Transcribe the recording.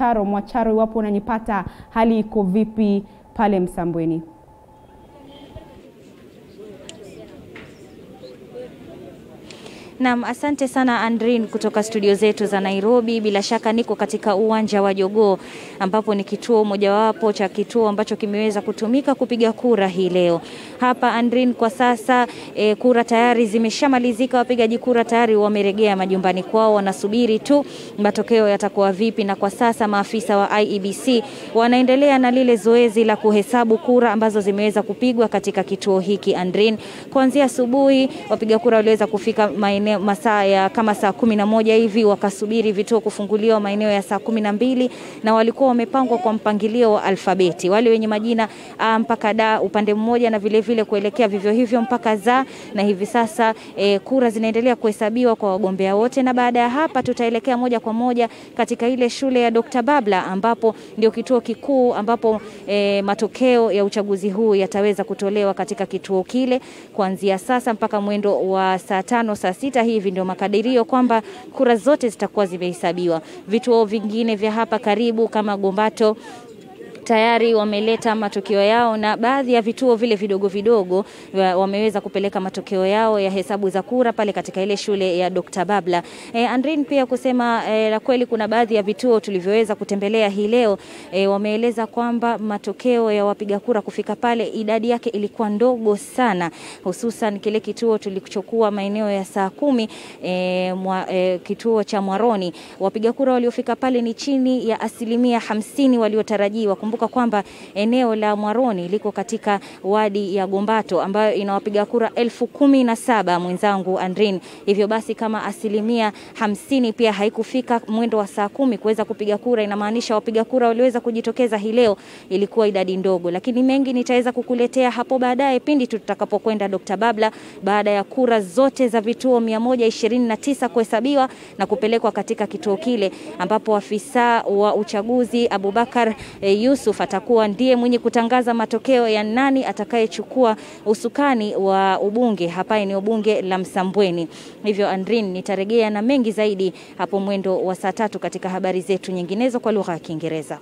Mwacharo. Mwacharo, iwapo unanipata, hali iko vipi pale Msambweni? Naam, asante sana Andrin kutoka studio zetu za Nairobi. Bila shaka niko katika uwanja wa Jogoo ambapo ni kituo mojawapo cha kituo ambacho kimeweza kutumika kupiga kura hii leo. Hapa Andrin, kwa sasa e, kura tayari zimeshamalizika, wapigaji kura tayari wameregea majumbani kwao, wanasubiri tu matokeo yatakuwa vipi, na kwa sasa maafisa wa IEBC wanaendelea na lile zoezi la kuhesabu kura ambazo zimeweza kupigwa katika kituo hiki Andrin. Kuanzia asubuhi wapiga kura waliweza kufika maeneo maeneo masaa ya kama saa kumi na moja hivi wakasubiri vituo kufunguliwa maeneo ya saa kumi na mbili na walikuwa wamepangwa kwa mpangilio wa alfabeti, wale wenye majina a mpaka da upande mmoja, na vilevile vile kuelekea vivyo hivyo mpaka za, na hivi sasa e, kura zinaendelea kuhesabiwa kwa wagombea wote, na baada ya hapa tutaelekea moja kwa moja katika ile shule ya Dr. Babla ambapo ndio kituo kikuu ambapo e, matokeo ya uchaguzi huu yataweza kutolewa katika kituo kile kuanzia sasa mpaka mwendo wa saa tano saa sita sita hivi ndio makadirio kwamba kura zote zitakuwa zimehesabiwa. Vituo vingine vya hapa karibu kama Gombato tayari wameleta matokeo yao, na baadhi ya vituo vile vidogo vidogo eh, wameweza kupeleka matokeo yao ya hesabu za kura pale katika ile shule ya Dr. Babla. E, Andrin pia kusema e, la kweli kuna baadhi ya vituo tulivyoweza kutembelea hii leo e, wameeleza kwamba matokeo ya wapiga kura kufika pale idadi yake ilikuwa ndogo sana, hususan kile kituo tulichokuwa maeneo ya saa kumi e, mwa, e, kituo cha Mwaroni, wapiga kura waliofika pale ni chini ya asilimia hamsini waliotarajiwa. Kumbuka Kumbuka kwamba eneo la Mwaroni liko katika wadi ya Gombato ambayo inawapiga kura elfu kumi na saba mwenzangu Andrin. Hivyo basi kama asilimia hamsini pia haikufika mwendo wa saa kumi kuweza kupiga kura, inamaanisha wapiga kura waliweza kujitokeza hii leo ilikuwa idadi ndogo, lakini mengi nitaweza kukuletea hapo baadaye pindi tutakapokwenda Dr. Babla baada ya kura zote za vituo 129 kuhesabiwa na kupelekwa katika kituo kile ambapo afisa wa uchaguzi Abubakar eh, Yusuf Yusuf atakuwa ndiye mwenye kutangaza matokeo ya nani atakayechukua usukani wa ubunge hapa eneo bunge la Msambweni. Hivyo Andrin, nitarejea na mengi zaidi hapo mwendo wa saa tatu katika habari zetu nyinginezo kwa lugha ya Kiingereza.